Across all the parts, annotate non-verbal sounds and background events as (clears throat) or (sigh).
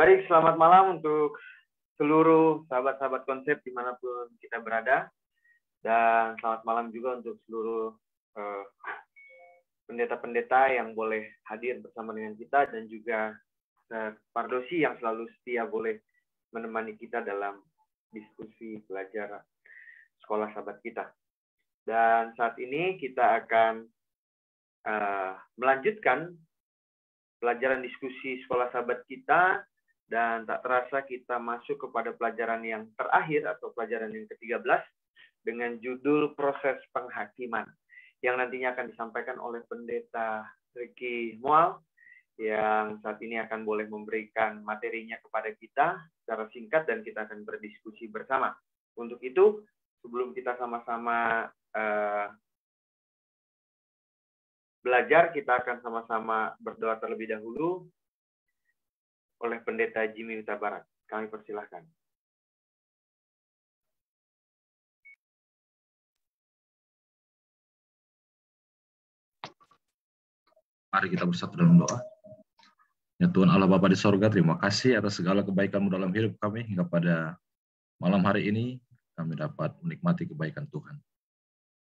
Baik, selamat malam untuk seluruh sahabat-sahabat konsep dimanapun kita berada. Dan selamat malam juga untuk seluruh pendeta eh, pendeta-pendeta yang boleh hadir bersama dengan kita dan juga uh, eh, pardosi yang selalu setia boleh menemani kita dalam diskusi pelajaran sekolah sahabat kita. Dan saat ini kita akan uh, melanjutkan pelajaran diskusi sekolah sahabat kita dan tak terasa kita masuk kepada pelajaran yang terakhir atau pelajaran yang ke-13 dengan judul proses penghakiman yang nantinya akan disampaikan oleh pendeta Ricky Mual yang saat ini akan boleh memberikan materinya kepada kita secara singkat dan kita akan berdiskusi bersama. Untuk itu, sebelum kita sama-sama uh, belajar, kita akan sama-sama berdoa terlebih dahulu oleh Pendeta Jimmy Huta Barat. Kami persilahkan. Mari kita bersatu dalam doa. Ya Tuhan Allah Bapa di sorga, terima kasih atas segala kebaikanmu dalam hidup kami hingga pada malam hari ini kami dapat menikmati kebaikan Tuhan.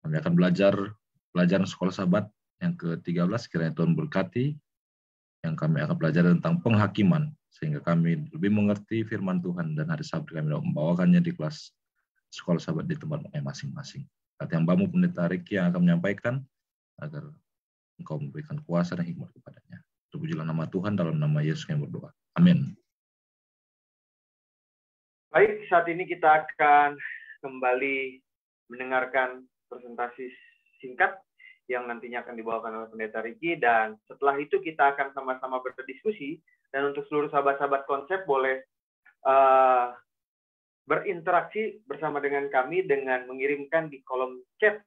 Kami akan belajar pelajaran sekolah sahabat yang ke-13, kiranya Tuhan berkati yang kami akan pelajari tentang penghakiman sehingga kami lebih mengerti firman Tuhan dan hari Sabtu kami membawakannya di kelas sekolah sahabat di tempat masing-masing. yang bamu pendeta Riki yang akan menyampaikan agar engkau memberikan kuasa dan hikmat kepadanya. Terpujilah nama Tuhan dalam nama Yesus yang berdoa. Amin. Baik, saat ini kita akan kembali mendengarkan presentasi singkat yang nantinya akan dibawakan oleh Pendeta Riki dan setelah itu kita akan sama-sama berdiskusi dan untuk seluruh sahabat-sahabat konsep boleh uh, berinteraksi bersama dengan kami dengan mengirimkan di kolom chat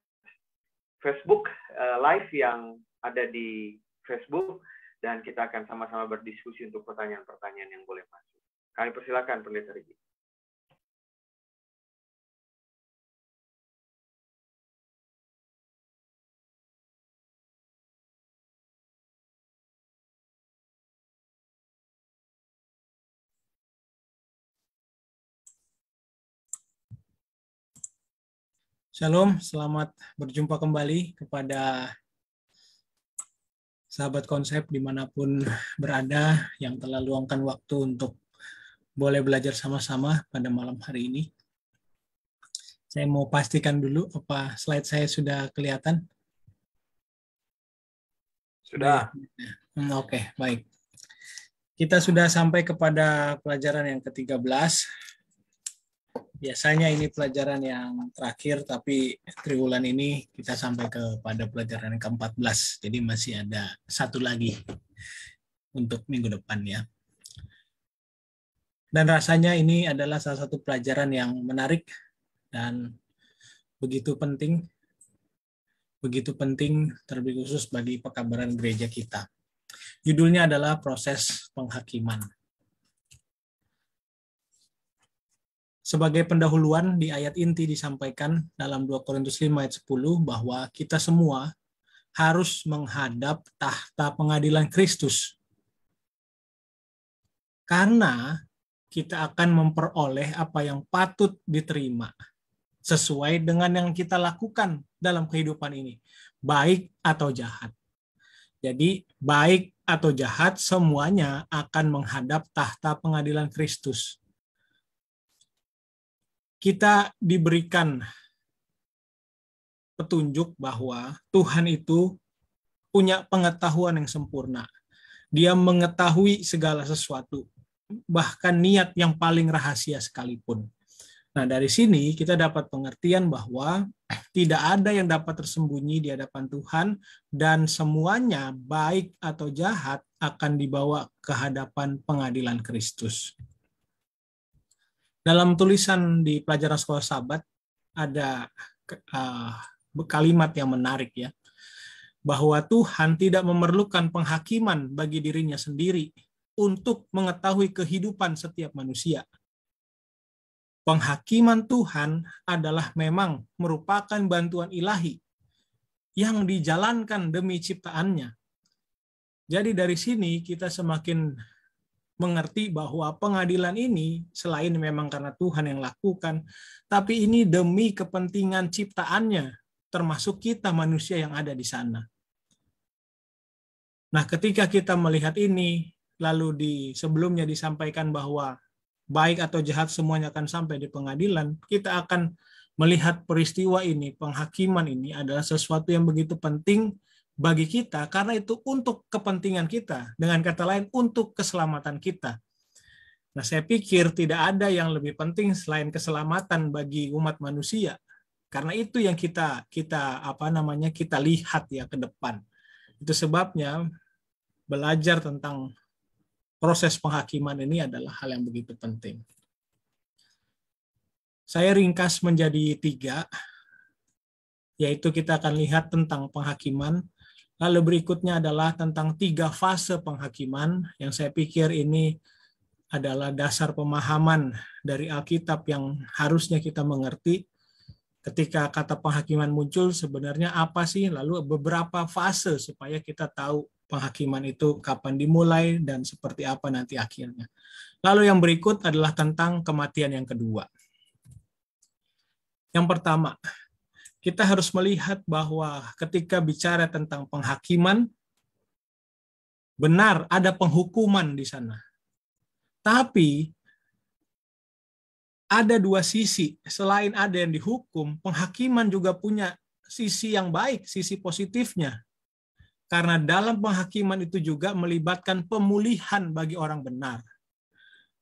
Facebook uh, live yang ada di Facebook dan kita akan sama-sama berdiskusi untuk pertanyaan-pertanyaan yang boleh masuk. Kami persilakan Pendeta Riki. Shalom, selamat berjumpa kembali kepada sahabat konsep dimanapun (laughs) berada yang telah luangkan waktu untuk boleh belajar sama-sama pada malam hari ini. Saya mau pastikan dulu apa slide saya sudah kelihatan. Sudah. Hmm, oke, okay, baik. Kita sudah sampai kepada pelajaran yang ke-13 biasanya ini pelajaran yang terakhir, tapi triwulan ini kita sampai kepada pelajaran ke-14. Jadi masih ada satu lagi untuk minggu depan ya. Dan rasanya ini adalah salah satu pelajaran yang menarik dan begitu penting, begitu penting terlebih khusus bagi pekabaran gereja kita. Judulnya adalah proses penghakiman. Sebagai pendahuluan di ayat inti disampaikan dalam 2 Korintus 5 ayat 10 bahwa kita semua harus menghadap tahta pengadilan Kristus. Karena kita akan memperoleh apa yang patut diterima sesuai dengan yang kita lakukan dalam kehidupan ini, baik atau jahat. Jadi, baik atau jahat semuanya akan menghadap tahta pengadilan Kristus kita diberikan petunjuk bahwa Tuhan itu punya pengetahuan yang sempurna. Dia mengetahui segala sesuatu, bahkan niat yang paling rahasia sekalipun. Nah, dari sini kita dapat pengertian bahwa tidak ada yang dapat tersembunyi di hadapan Tuhan dan semuanya baik atau jahat akan dibawa ke hadapan pengadilan Kristus. Dalam tulisan di pelajaran sekolah sahabat ada uh, kalimat yang menarik ya bahwa Tuhan tidak memerlukan penghakiman bagi dirinya sendiri untuk mengetahui kehidupan setiap manusia. Penghakiman Tuhan adalah memang merupakan bantuan ilahi yang dijalankan demi ciptaannya. Jadi dari sini kita semakin mengerti bahwa pengadilan ini selain memang karena Tuhan yang lakukan, tapi ini demi kepentingan ciptaannya, termasuk kita manusia yang ada di sana. Nah, ketika kita melihat ini, lalu di sebelumnya disampaikan bahwa baik atau jahat semuanya akan sampai di pengadilan, kita akan melihat peristiwa ini, penghakiman ini adalah sesuatu yang begitu penting bagi kita karena itu untuk kepentingan kita. Dengan kata lain untuk keselamatan kita. Nah, saya pikir tidak ada yang lebih penting selain keselamatan bagi umat manusia. Karena itu yang kita kita apa namanya kita lihat ya ke depan. Itu sebabnya belajar tentang proses penghakiman ini adalah hal yang begitu penting. Saya ringkas menjadi tiga, yaitu kita akan lihat tentang penghakiman, Lalu berikutnya adalah tentang tiga fase penghakiman yang saya pikir ini adalah dasar pemahaman dari Alkitab yang harusnya kita mengerti. Ketika kata penghakiman muncul, sebenarnya apa sih? Lalu beberapa fase supaya kita tahu penghakiman itu kapan dimulai dan seperti apa nanti akhirnya. Lalu yang berikut adalah tentang kematian yang kedua. Yang pertama, kita harus melihat bahwa ketika bicara tentang penghakiman, benar ada penghukuman di sana. Tapi ada dua sisi. Selain ada yang dihukum, penghakiman juga punya sisi yang baik, sisi positifnya. Karena dalam penghakiman itu juga melibatkan pemulihan bagi orang benar.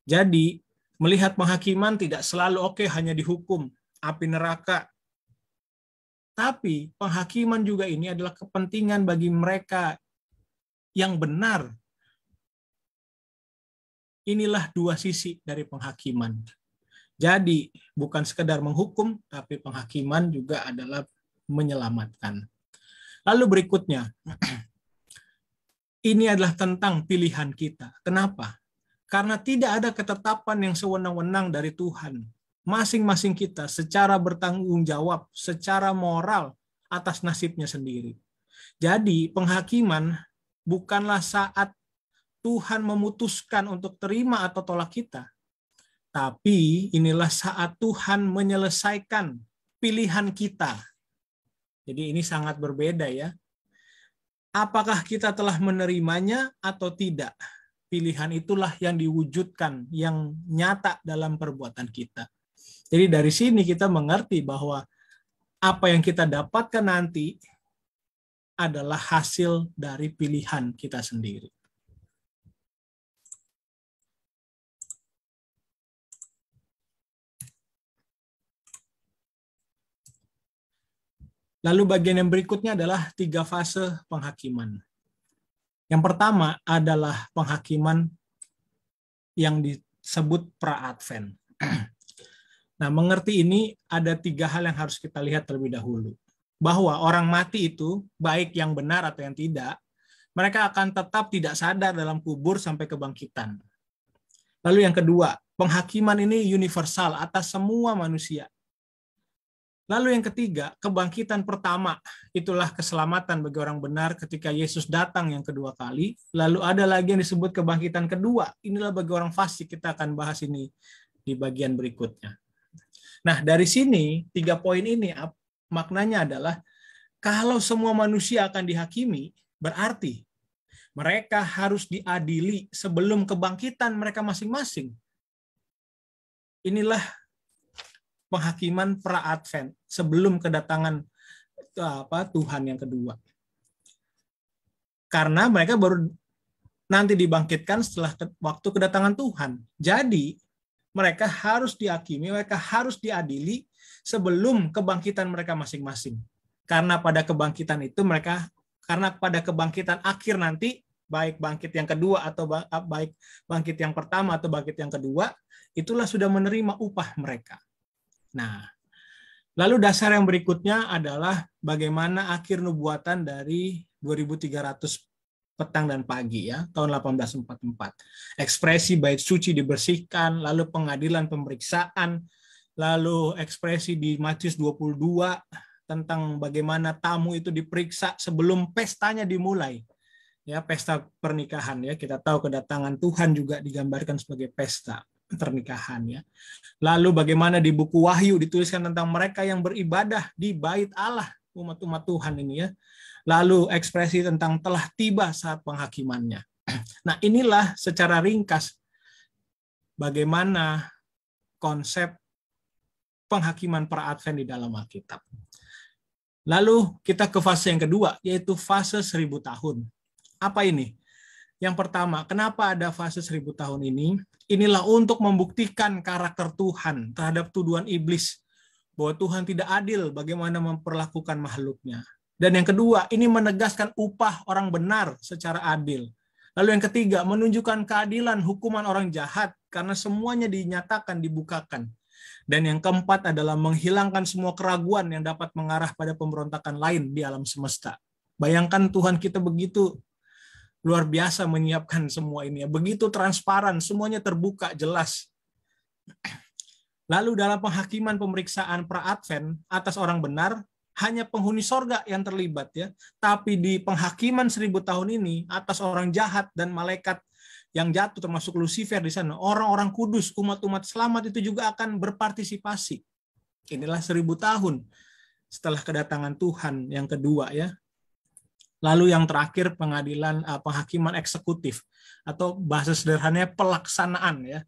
Jadi, melihat penghakiman tidak selalu oke okay, hanya dihukum, api neraka, tapi penghakiman juga ini adalah kepentingan bagi mereka yang benar. Inilah dua sisi dari penghakiman. Jadi bukan sekedar menghukum, tapi penghakiman juga adalah menyelamatkan. Lalu berikutnya, (clears throat) ini adalah tentang pilihan kita. Kenapa? Karena tidak ada ketetapan yang sewenang-wenang dari Tuhan masing-masing kita secara bertanggung jawab, secara moral atas nasibnya sendiri. Jadi penghakiman bukanlah saat Tuhan memutuskan untuk terima atau tolak kita, tapi inilah saat Tuhan menyelesaikan pilihan kita. Jadi ini sangat berbeda ya. Apakah kita telah menerimanya atau tidak? Pilihan itulah yang diwujudkan, yang nyata dalam perbuatan kita. Jadi dari sini kita mengerti bahwa apa yang kita dapatkan nanti adalah hasil dari pilihan kita sendiri. Lalu bagian yang berikutnya adalah tiga fase penghakiman. Yang pertama adalah penghakiman yang disebut pra-advent. (clears throat) Nah, mengerti ini ada tiga hal yang harus kita lihat terlebih dahulu. Bahwa orang mati itu, baik yang benar atau yang tidak, mereka akan tetap tidak sadar dalam kubur sampai kebangkitan. Lalu yang kedua, penghakiman ini universal atas semua manusia. Lalu yang ketiga, kebangkitan pertama, itulah keselamatan bagi orang benar ketika Yesus datang yang kedua kali. Lalu ada lagi yang disebut kebangkitan kedua, inilah bagi orang fasik, kita akan bahas ini di bagian berikutnya. Nah, dari sini tiga poin ini maknanya adalah kalau semua manusia akan dihakimi, berarti mereka harus diadili sebelum kebangkitan mereka masing-masing. Inilah penghakiman pra advent sebelum kedatangan apa Tuhan yang kedua. Karena mereka baru nanti dibangkitkan setelah waktu kedatangan Tuhan. Jadi mereka harus dihakimi, mereka harus diadili sebelum kebangkitan mereka masing-masing. Karena pada kebangkitan itu mereka karena pada kebangkitan akhir nanti baik bangkit yang kedua atau ah, baik bangkit yang pertama atau bangkit yang kedua itulah sudah menerima upah mereka. Nah, lalu dasar yang berikutnya adalah bagaimana akhir nubuatan dari 2300 petang dan pagi ya tahun 1844. Ekspresi bait suci dibersihkan, lalu pengadilan pemeriksaan, lalu ekspresi di Matius 22 tentang bagaimana tamu itu diperiksa sebelum pestanya dimulai. Ya, pesta pernikahan ya. Kita tahu kedatangan Tuhan juga digambarkan sebagai pesta pernikahan ya. Lalu bagaimana di buku Wahyu dituliskan tentang mereka yang beribadah di bait Allah umat-umat Tuhan ini ya. Lalu ekspresi tentang telah tiba saat penghakimannya. (clears throat) Nah, inilah secara ringkas bagaimana konsep penghakiman para Advent di dalam Alkitab. Lalu kita ke fase yang kedua, yaitu fase seribu tahun. Apa ini? Yang pertama, kenapa ada fase seribu tahun ini? Inilah untuk membuktikan karakter Tuhan terhadap tuduhan iblis bahwa Tuhan tidak adil bagaimana memperlakukan makhluknya. Dan yang kedua, ini menegaskan upah orang benar secara adil. Lalu yang ketiga, menunjukkan keadilan hukuman orang jahat karena semuanya dinyatakan dibukakan. Dan yang keempat adalah menghilangkan semua keraguan yang dapat mengarah pada pemberontakan lain di alam semesta. Bayangkan Tuhan kita begitu luar biasa menyiapkan semua ini ya. Begitu transparan, semuanya terbuka, jelas. Lalu dalam penghakiman pemeriksaan pra-advent atas orang benar, hanya penghuni sorga yang terlibat ya. Tapi di penghakiman seribu tahun ini atas orang jahat dan malaikat yang jatuh termasuk Lucifer di sana, orang-orang kudus, umat-umat selamat itu juga akan berpartisipasi. Inilah seribu tahun setelah kedatangan Tuhan yang kedua ya. Lalu yang terakhir pengadilan eh, penghakiman eksekutif atau bahasa sederhananya pelaksanaan ya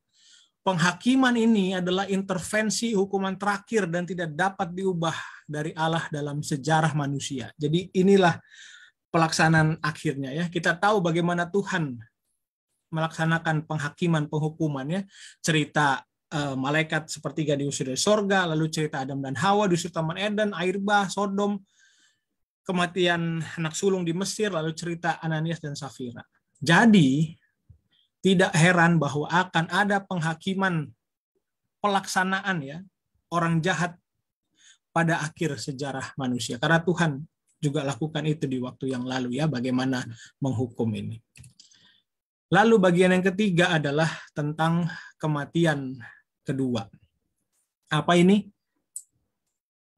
Penghakiman ini adalah intervensi hukuman terakhir dan tidak dapat diubah dari Allah dalam sejarah manusia. Jadi inilah pelaksanaan akhirnya ya. Kita tahu bagaimana Tuhan melaksanakan penghakiman penghukuman ya. Cerita uh, malaikat sepertiga diusir dari sorga, lalu cerita Adam dan Hawa diusir Taman Eden, air bah, Sodom, kematian anak sulung di Mesir, lalu cerita Ananias dan Safira. Jadi tidak heran bahwa akan ada penghakiman pelaksanaan ya orang jahat pada akhir sejarah manusia karena Tuhan juga lakukan itu di waktu yang lalu ya bagaimana menghukum ini. Lalu bagian yang ketiga adalah tentang kematian kedua. Apa ini?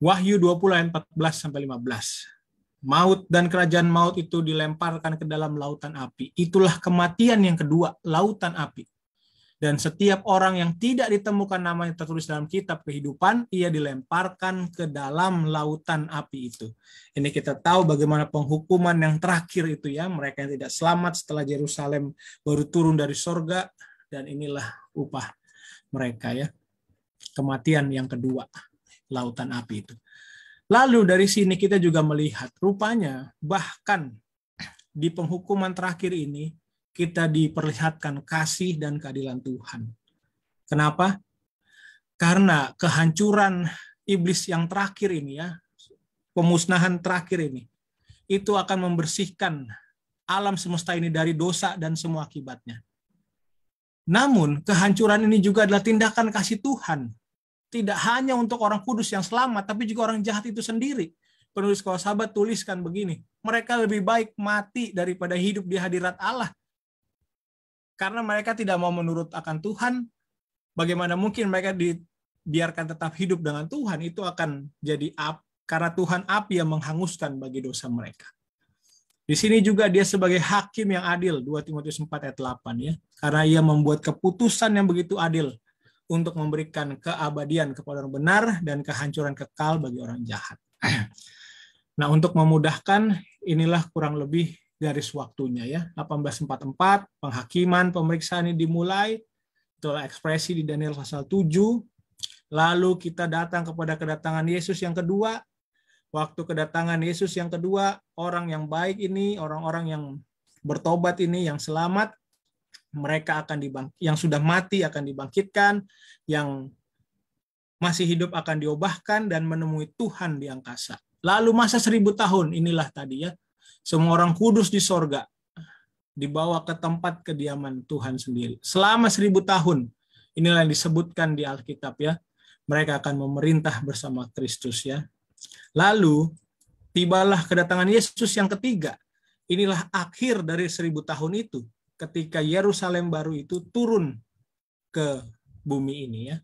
Wahyu 20 ayat 14 sampai 15. Maut dan kerajaan maut itu dilemparkan ke dalam lautan api. Itulah kematian yang kedua, lautan api. Dan setiap orang yang tidak ditemukan namanya tertulis dalam kitab kehidupan, ia dilemparkan ke dalam lautan api itu. Ini kita tahu bagaimana penghukuman yang terakhir itu ya, mereka yang tidak selamat setelah Yerusalem baru turun dari sorga, dan inilah upah mereka ya. Kematian yang kedua, lautan api itu. Lalu dari sini kita juga melihat rupanya bahkan di penghukuman terakhir ini kita diperlihatkan kasih dan keadilan Tuhan. Kenapa? Karena kehancuran iblis yang terakhir ini ya, pemusnahan terakhir ini itu akan membersihkan alam semesta ini dari dosa dan semua akibatnya. Namun, kehancuran ini juga adalah tindakan kasih Tuhan tidak hanya untuk orang kudus yang selamat, tapi juga orang jahat itu sendiri. Penulis sahabat tuliskan begini, mereka lebih baik mati daripada hidup di hadirat Allah. Karena mereka tidak mau menurut akan Tuhan, bagaimana mungkin mereka dibiarkan tetap hidup dengan Tuhan, itu akan jadi api. Karena Tuhan api yang menghanguskan bagi dosa mereka. Di sini juga dia sebagai hakim yang adil, 2 Timotius 4 ayat 8 ya. Karena ia membuat keputusan yang begitu adil untuk memberikan keabadian kepada orang benar dan kehancuran kekal bagi orang jahat. (clears throat) Nah, untuk memudahkan inilah kurang lebih garis waktunya ya. 1844 penghakiman pemeriksaan ini dimulai itulah ekspresi di Daniel pasal 7. Lalu kita datang kepada kedatangan Yesus yang kedua. Waktu kedatangan Yesus yang kedua, orang yang baik ini, orang-orang yang bertobat ini, yang selamat, mereka akan dibang yang sudah mati akan dibangkitkan, yang masih hidup akan diubahkan dan menemui Tuhan di angkasa. Lalu masa seribu tahun inilah tadi ya, semua orang kudus di sorga dibawa ke tempat kediaman Tuhan sendiri. Selama seribu tahun inilah yang disebutkan di Alkitab ya, mereka akan memerintah bersama Kristus ya. Lalu tibalah kedatangan Yesus yang ketiga. Inilah akhir dari seribu tahun itu ketika Yerusalem baru itu turun ke bumi ini ya.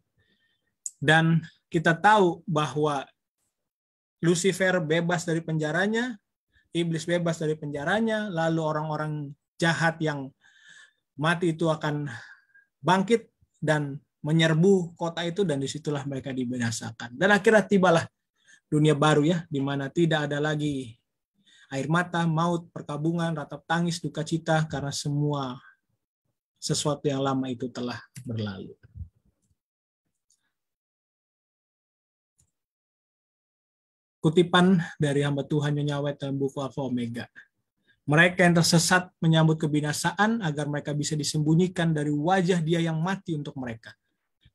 Dan kita tahu bahwa Lucifer bebas dari penjaranya, iblis bebas dari penjaranya, lalu orang-orang jahat yang mati itu akan bangkit dan menyerbu kota itu dan disitulah mereka dibinasakan. Dan akhirnya tibalah dunia baru ya, di mana tidak ada lagi air mata, maut, perkabungan, ratap tangis, duka cita, karena semua sesuatu yang lama itu telah berlalu. Kutipan dari hamba Tuhan Nyonya Wet dalam buku Alfa Omega. Mereka yang tersesat menyambut kebinasaan agar mereka bisa disembunyikan dari wajah dia yang mati untuk mereka.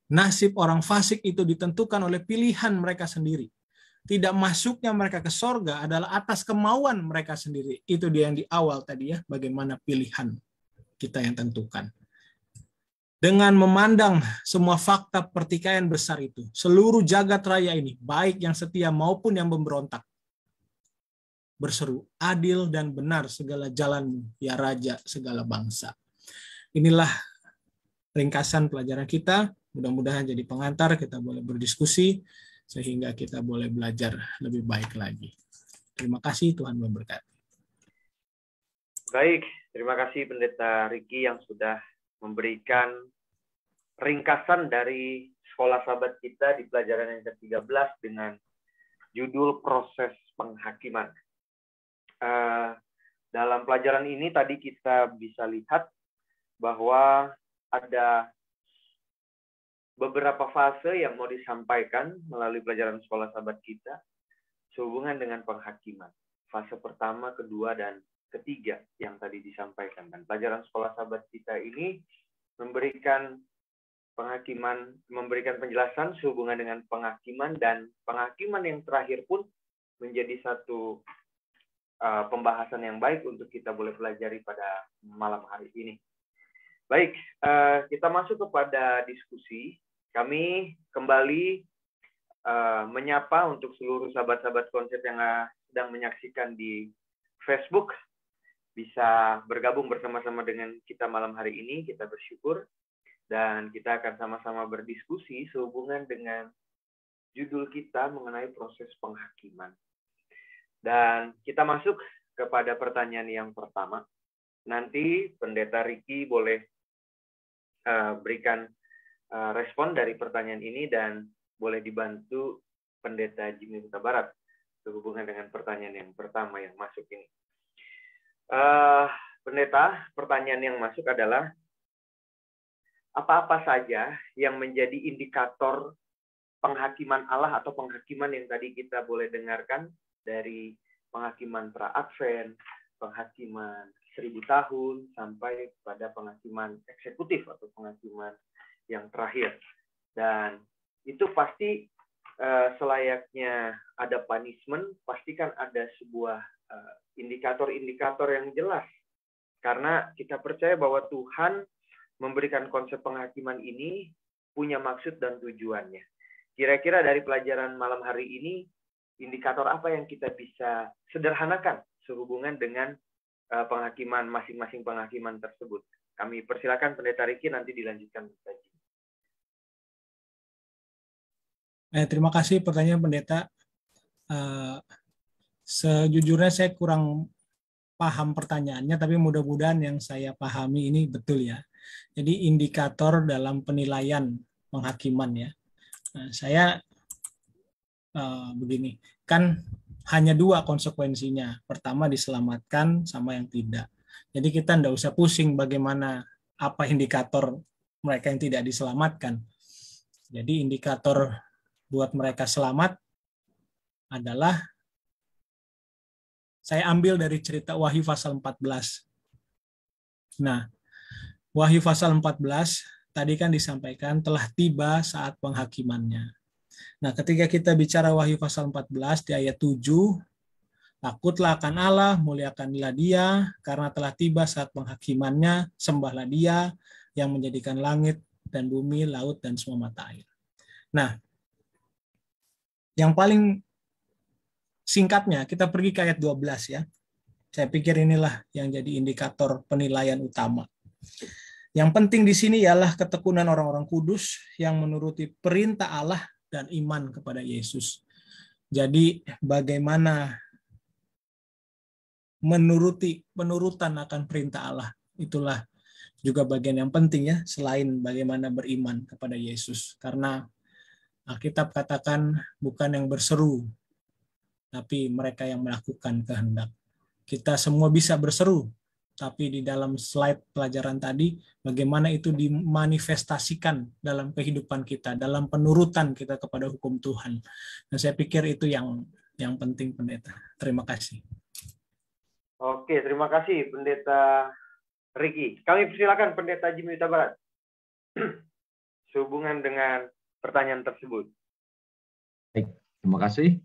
Nasib orang fasik itu ditentukan oleh pilihan mereka sendiri tidak masuknya mereka ke sorga adalah atas kemauan mereka sendiri. Itu dia yang di awal tadi ya, bagaimana pilihan kita yang tentukan. Dengan memandang semua fakta pertikaian besar itu, seluruh jagat raya ini, baik yang setia maupun yang memberontak, berseru, adil dan benar segala jalan, ya Raja segala bangsa. Inilah ringkasan pelajaran kita. Mudah-mudahan jadi pengantar kita boleh berdiskusi sehingga kita boleh belajar lebih baik lagi. Terima kasih Tuhan memberkati. Baik, terima kasih Pendeta Riki yang sudah memberikan ringkasan dari sekolah sahabat kita di pelajaran yang ke-13 dengan judul proses penghakiman. Eh, dalam pelajaran ini tadi kita bisa lihat bahwa ada beberapa fase yang mau disampaikan melalui pelajaran sekolah sahabat kita sehubungan dengan penghakiman. Fase pertama, kedua, dan ketiga yang tadi disampaikan. Dan pelajaran sekolah sahabat kita ini memberikan penghakiman, memberikan penjelasan sehubungan dengan penghakiman dan penghakiman yang terakhir pun menjadi satu uh, pembahasan yang baik untuk kita boleh pelajari pada malam hari ini. Baik, uh, kita masuk kepada diskusi kami kembali uh, menyapa untuk seluruh sahabat-sahabat konsep yang eh, sedang menyaksikan di Facebook bisa bergabung bersama-sama dengan kita malam hari ini. Kita bersyukur dan kita akan sama-sama berdiskusi sehubungan dengan judul kita mengenai proses penghakiman. Dan kita masuk kepada pertanyaan yang pertama. Nanti Pendeta Riki boleh uh, berikan Eh, respon dari pertanyaan ini dan boleh dibantu pendeta Jimmy Huta Barat berhubungan dengan pertanyaan yang pertama yang masuk ini. Uh, pendeta, pertanyaan yang masuk adalah apa-apa saja yang menjadi indikator penghakiman Allah atau penghakiman yang tadi kita boleh dengarkan dari penghakiman pra Advent, penghakiman seribu tahun sampai pada penghakiman eksekutif atau penghakiman yang terakhir. Dan itu pasti uh, selayaknya ada punishment, pastikan ada sebuah eh, indikator-indikator uh, yang jelas. Karena kita percaya bahwa Tuhan memberikan konsep penghakiman ini punya maksud dan tujuannya. Kira-kira dari pelajaran malam hari ini, indikator apa yang kita bisa sederhanakan sehubungan dengan eh, penghakiman masing-masing penghakiman tersebut? Kami persilakan Pendeta Riki nanti dilanjutkan saja. Eh, terima kasih pertanyaan pendeta. Uh, sejujurnya saya kurang paham pertanyaannya, tapi mudah-mudahan yang saya pahami ini betul ya. Jadi indikator dalam penilaian penghakiman ya. Nah, saya uh, begini, kan hanya dua konsekuensinya. Pertama diselamatkan sama yang tidak. Jadi kita tidak usah pusing bagaimana apa indikator mereka yang tidak diselamatkan. Jadi indikator buat mereka selamat adalah saya ambil dari cerita Wahyu pasal 14. Nah, Wahyu pasal 14 tadi kan disampaikan telah tiba saat penghakimannya. Nah, ketika kita bicara Wahyu pasal 14 di ayat 7, takutlah akan Allah, muliakanlah Dia karena telah tiba saat penghakimannya, sembahlah Dia yang menjadikan langit dan bumi, laut dan semua mata air. Nah, yang paling singkatnya kita pergi ke ayat 12 ya. Saya pikir inilah yang jadi indikator penilaian utama. Yang penting di sini ialah ketekunan orang-orang kudus yang menuruti perintah Allah dan iman kepada Yesus. Jadi bagaimana menuruti penurutan akan perintah Allah itulah juga bagian yang penting ya selain bagaimana beriman kepada Yesus karena Alkitab katakan bukan yang berseru, tapi mereka yang melakukan kehendak. Kita semua bisa berseru, tapi di dalam slide pelajaran tadi, bagaimana itu dimanifestasikan dalam kehidupan kita, dalam penurutan kita kepada hukum Tuhan. Dan saya pikir itu yang yang penting pendeta. Terima kasih. Oke, terima kasih pendeta Riki. Kami persilakan pendeta Jimmy Utabarat. (clears throat) Sehubungan dengan pertanyaan tersebut. Baik, terima kasih.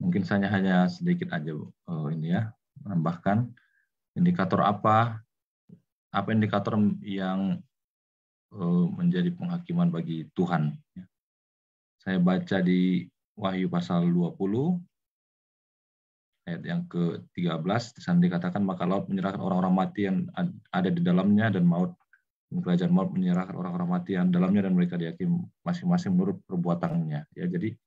Mungkin saya hanya sedikit aja oh, ini ya, menambahkan indikator apa apa indikator yang uh, menjadi penghakiman bagi Tuhan. Ya. Saya baca di Wahyu pasal 20 ayat yang ke-13 di sana dikatakan maka laut menyerahkan orang-orang mati yang ada di dalamnya dan maut kerajaan maut menyerahkan orang-orang mati yang dalamnya dan mereka dihakim masing-masing menurut perbuatannya. Ya, jadi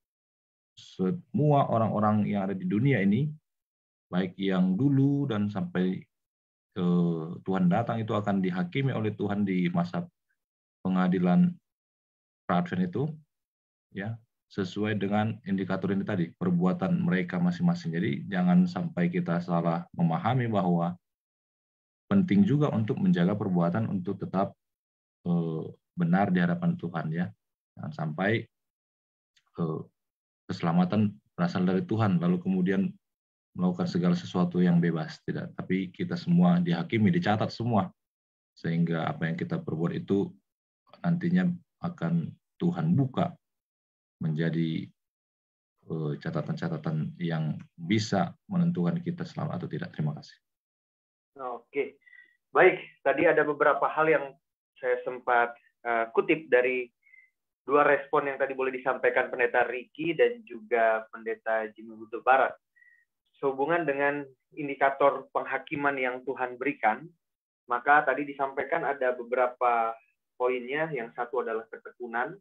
semua orang-orang yang ada di dunia ini, baik yang dulu dan sampai ke Tuhan datang itu akan dihakimi oleh Tuhan di masa pengadilan Pradven itu, ya sesuai dengan indikator ini tadi perbuatan mereka masing-masing. Jadi jangan sampai kita salah memahami bahwa penting juga untuk menjaga perbuatan untuk tetap eh, benar di hadapan Tuhan ya. Jangan sampai eh, keselamatan berasal dari Tuhan lalu kemudian melakukan segala sesuatu yang bebas tidak tapi kita semua dihakimi dicatat semua sehingga apa yang kita perbuat itu nantinya akan Tuhan buka menjadi eh, catatan-catatan yang bisa menentukan kita selamat atau tidak. Terima kasih. Oke, Baik, tadi ada beberapa hal yang saya sempat uh, kutip dari dua respon yang tadi boleh disampaikan Pendeta Riki dan juga Pendeta Jimmy Huta Barat. Sehubungan dengan indikator penghakiman yang Tuhan berikan, maka tadi disampaikan ada beberapa poinnya. Yang satu adalah ketekunan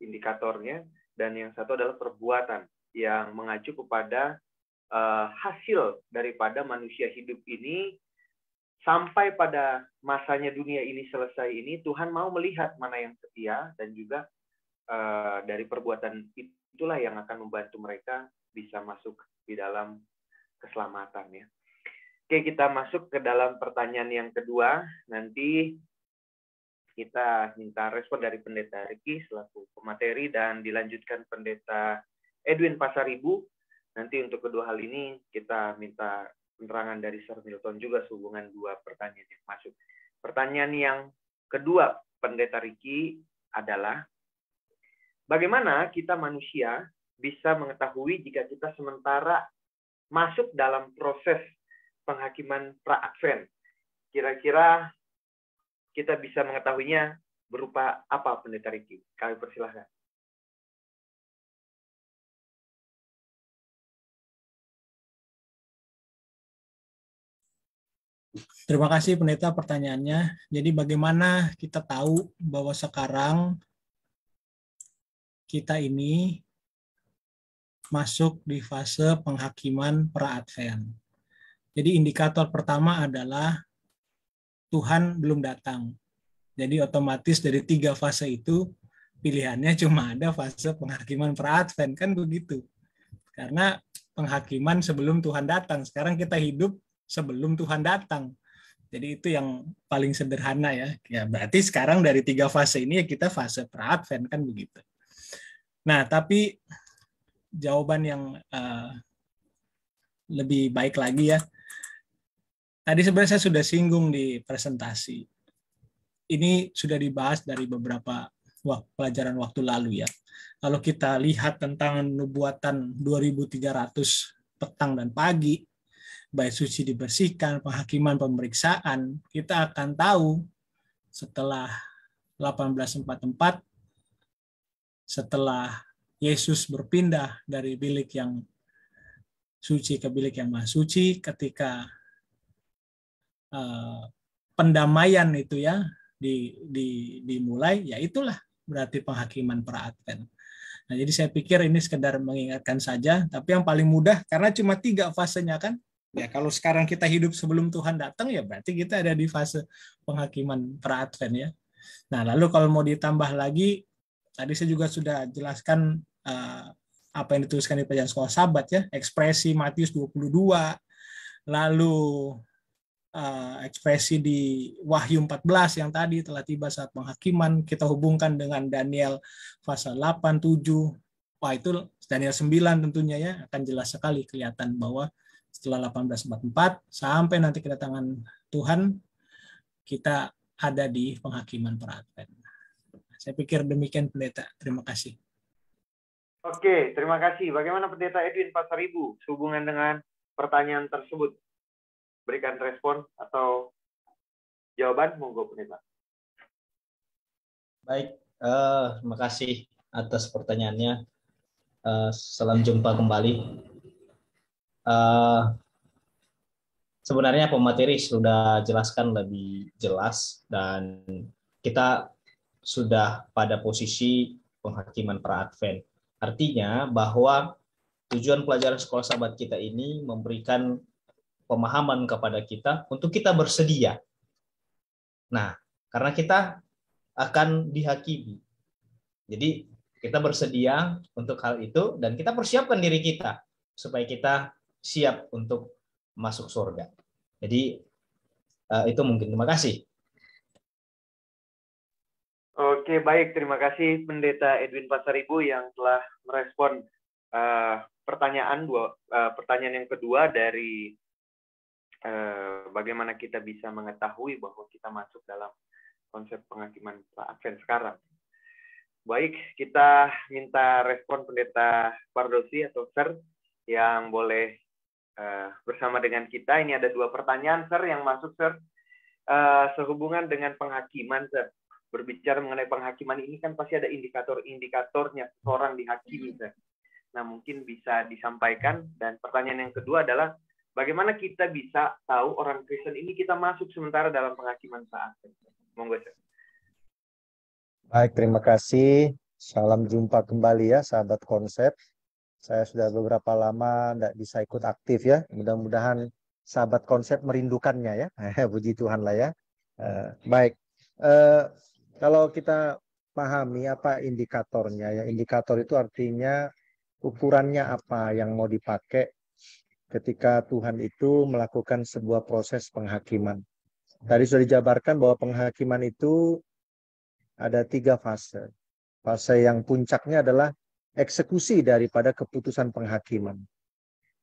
indikatornya, dan yang satu adalah perbuatan yang mengacu kepada uh, hasil daripada manusia hidup ini sampai pada masanya dunia ini selesai ini Tuhan mau melihat mana yang setia dan juga uh, dari perbuatan itulah yang akan membantu mereka bisa masuk di dalam keselamatan ya. Oke, kita masuk ke dalam pertanyaan yang kedua. Nanti kita minta respon dari Pendeta Ricky selaku pemateri dan dilanjutkan Pendeta Edwin Pasaribu. Nanti untuk kedua hal ini kita minta penerangan dari Sir Milton juga sehubungan dua pertanyaan yang masuk. Pertanyaan yang kedua Pendeta Riki adalah bagaimana kita manusia bisa mengetahui jika kita sementara masuk dalam proses penghakiman pra advent. Kira-kira kita bisa mengetahuinya berupa apa Pendeta Riki? Kami persilahkan. Terima kasih pendeta pertanyaannya. Jadi bagaimana kita tahu bahwa sekarang kita ini masuk di fase penghakiman pra-advent. Jadi indikator pertama adalah Tuhan belum datang. Jadi otomatis dari tiga fase itu pilihannya cuma ada fase penghakiman pra-advent kan begitu. Karena penghakiman sebelum Tuhan datang. Sekarang kita hidup sebelum Tuhan datang. Jadi itu yang paling sederhana ya. Ya berarti sekarang dari tiga fase ini ya kita fase pra-advent kan begitu. Nah tapi jawaban yang uh, lebih baik lagi ya. Tadi sebenarnya saya sudah singgung di presentasi. Ini sudah dibahas dari beberapa pelajaran waktu lalu ya. Kalau kita lihat tentang nubuatan 2300 petang dan pagi, baik suci dibersihkan, penghakiman, pemeriksaan, kita akan tahu setelah 1844 setelah Yesus berpindah dari bilik yang suci ke bilik yang maha suci ketika uh, pendamaian itu ya di, di, dimulai ya itulah berarti penghakiman pra Advent. Nah, jadi saya pikir ini sekedar mengingatkan saja, tapi yang paling mudah karena cuma tiga fasenya kan, Ya kalau sekarang kita hidup sebelum Tuhan datang ya berarti kita ada di fase penghakiman pra Advent ya. Nah lalu kalau mau ditambah lagi tadi saya juga sudah jelaskan uh, apa yang dituliskan di pelajaran sekolah Sabat ya ekspresi Matius 22 lalu uh, ekspresi di Wahyu 14 yang tadi telah tiba saat penghakiman kita hubungkan dengan Daniel pasal 8 7 wah itu Daniel 9 tentunya ya akan jelas sekali kelihatan bahwa setelah 1844 sampai nanti kedatangan Tuhan kita ada di penghakiman para Advent. Saya pikir demikian pendeta. Terima kasih. Oke, terima kasih. Bagaimana pendeta Edwin Pasaribu sehubungan dengan pertanyaan tersebut? Berikan respon atau jawaban monggo pendeta. Baik, uh, terima kasih atas pertanyaannya. Uh, salam jumpa kembali uh, sebenarnya pemateri sudah jelaskan lebih jelas dan kita sudah pada posisi penghakiman pra advent. Artinya bahwa tujuan pelajaran sekolah sahabat kita ini memberikan pemahaman kepada kita untuk kita bersedia. Nah, karena kita akan dihakimi. Jadi kita bersedia untuk hal itu dan kita persiapkan diri kita supaya kita siap untuk masuk surga. Jadi eh, itu mungkin. Terima kasih. Oke, baik. Terima kasih Pendeta Edwin Pasaribu yang telah merespon uh, pertanyaan dua uh, pertanyaan yang kedua dari uh, bagaimana kita bisa mengetahui bahwa kita masuk dalam konsep penghakiman Advent sekarang. Baik, kita minta respon Pendeta Pardosi atau Sir yang boleh uh, bersama dengan kita. Ini ada dua pertanyaan, Sir, yang masuk, Sir. Uh, sehubungan dengan penghakiman, Sir. Berbicara mengenai penghakiman ini kan pasti ada indikator-indikatornya seorang dihakimi, Sir. Nah, mungkin bisa disampaikan. Dan pertanyaan yang kedua adalah, bagaimana kita bisa tahu orang Kristen ini kita masuk sementara dalam penghakiman saat? Monggo, Sir. Baik, terima kasih. Salam jumpa kembali ya, sahabat konsep. Saya sudah beberapa lama tidak bisa ikut aktif ya. Mudah-mudahan sahabat konsep merindukannya ya. (laughs) Puji Tuhan lah ya. Uh, baik. Uh, kalau kita pahami apa indikatornya ya. Indikator itu artinya ukurannya apa yang mau dipakai ketika Tuhan itu melakukan sebuah proses penghakiman. Tadi sudah dijabarkan bahwa penghakiman itu ada tiga fase. Fase yang puncaknya adalah eksekusi daripada keputusan penghakiman.